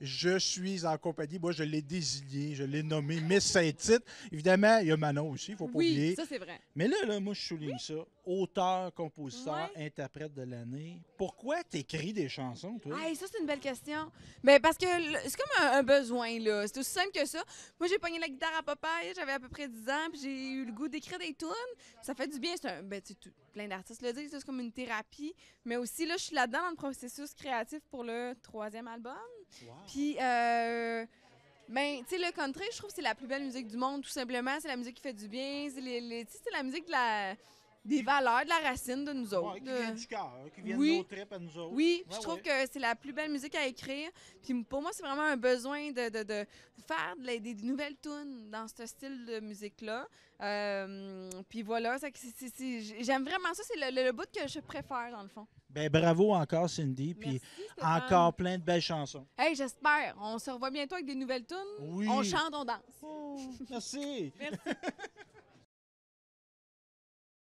je suis en compagnie, moi je l'ai désigné, je l'ai nommé Miss Saint-Tite. Évidemment, il y a Manon aussi, il ne faut pas oui, ça c'est vrai. Mais là, là, moi je souligne ça. Auteur, compositeur, interprète de l'année. Pourquoi tu écris des chansons, toi? Ah, ça c'est une belle question. mais parce que c'est comme un, besoin, là. C'est aussi simple que ça. Moi j'ai pogné la guitare à papa, j'avais à peu près 10 ans, puis j'ai eu le goût d'écrire des tunes. Ça fait du bien, c'est un... Ben, plein d'artistes le disent, c'est comme une thérapie. Mais aussi, là, je suis là-dedans dans le processus créatif pour le troisième album. Puis, euh, ben, tu sais, le country, je trouve que c'est la plus belle musique du monde, tout simplement. C'est la musique qui fait du bien. C'est les, c'est la musique de la des valeurs, de la racine de nous autres. qui viennent du cœur, hein, qui oui. de nos tripes à nous autres. Oui, je trouve que c'est la plus belle musique à écrire. Puis pour moi, c'est vraiment un besoin de, de, de faire des, nouvelles tunes dans ce style de musique-là. Euh, puis voilà, j'aime vraiment ça. C'est le, bout que je préfère, dans le fond. Ben bravo encore, Cindy. Puis encore plein de belles chansons. Hey, j'espère. On se revoit bientôt avec des nouvelles tunes. Oui. On chante, on danse. Oh, merci. merci.